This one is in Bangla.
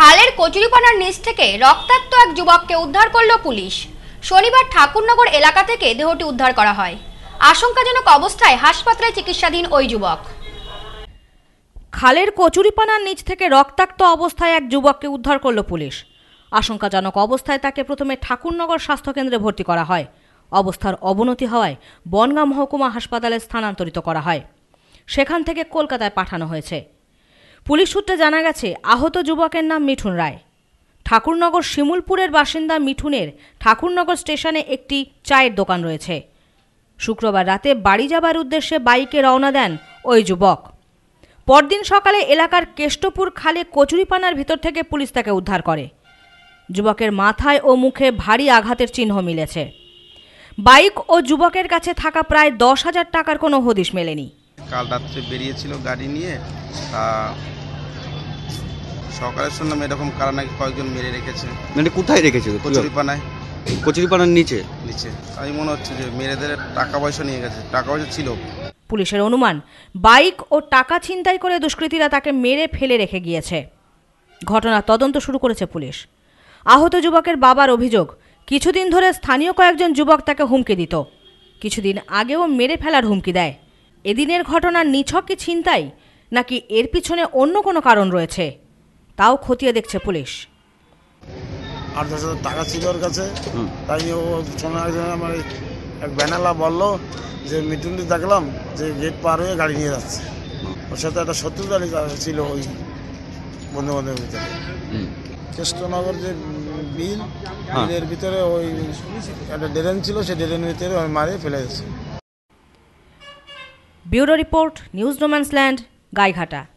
খালের কচুরিপানার নিচ থেকে রক্তাক্ত এক যুবককে উদ্ধার করল পুলিশ শনিবার ঠাকুরনগর এলাকা থেকে দেহটি উদ্ধার করা হয় আশঙ্কাজনক অবস্থায় হাসপাতালে চিকিৎসাধীন ওই যুবক খালের কচুরিপানার নিচ থেকে রক্তাক্ত অবস্থায় এক যুবককে উদ্ধার করল পুলিশ আশঙ্কাজনক অবস্থায় তাকে প্রথমে ঠাকুরনগর স্বাস্থ্যকেন্দ্রে ভর্তি করা হয় অবস্থার অবনতি হওয়ায় বনগাঁ মহকুমা হাসপাতালে স্থানান্তরিত করা হয় সেখান থেকে কলকাতায় পাঠানো হয়েছে পুলিশ সূত্রে জানা গেছে আহত যুবকের নাম মিঠুন রায় ঠাকুরনগর শিমুলপুরের বাসিন্দা মিঠুনের ঠাকুরনগর স্টেশনে একটি চায়ের দোকান রয়েছে শুক্রবার রাতে বাড়ি যাবার উদ্দেশ্যে বাইকে রওনা দেন ওই যুবক পরদিন সকালে এলাকার কেষ্টপুর খালে কচুরিপানার ভিতর থেকে পুলিশ তাকে উদ্ধার করে যুবকের মাথায় ও মুখে ভারী আঘাতের চিহ্ন মিলেছে বাইক ও যুবকের কাছে থাকা প্রায় দশ হাজার টাকার কোনো হদিশ মেলেনি কাল রাত্রে বেরিয়েছিল গাড়ি নিয়ে সকালে শুনলাম এরকম কারা নাকি কয়েকজন মেরে রেখেছে মানে কোথায় রেখেছে কচুরিপানায় কচুরিপানার নিচে নিচে আমি মনে হচ্ছে যে মেরেদের টাকা পয়সা নিয়ে গেছে টাকা পয়সা ছিল পুলিশের অনুমান বাইক ও টাকা ছিনতাই করে দুষ্কৃতীরা তাকে মেরে ফেলে রেখে গিয়েছে ঘটনা তদন্ত শুরু করেছে পুলিশ আহত যুবকের বাবার অভিযোগ কিছুদিন ধরে স্থানীয় কয়েকজন যুবক তাকে হুমকি দিত কিছুদিন আগেও মেরে ফেলার হুমকি দেয় এদিনের ঘটনা নিছক কি ছিনতাই নাকি এর পিছনে অন্য কোনো কারণ রয়েছে তাও খতিয়ে দেখছে পুলিশ আট দশ হাজার টাকা ছিল ওর কাছে তাই ও শোনা আমার এক ব্যানালা বললো যে মিটুন্ডি দেখলাম যে গেট পার হয়ে গাড়ি নিয়ে যাচ্ছে ওর সাথে একটা শত্রুতা ছিল ওই বন্ধু বান্ধবের ভিতরে কৃষ্ণনগর যে বিল হ্যাঁ। বিলের ভিতরে ওই একটা ড্রেন ছিল সেই ড্রেনের ভিতরে ওই মারে ফেলে গেছে bureau report news land Gaighata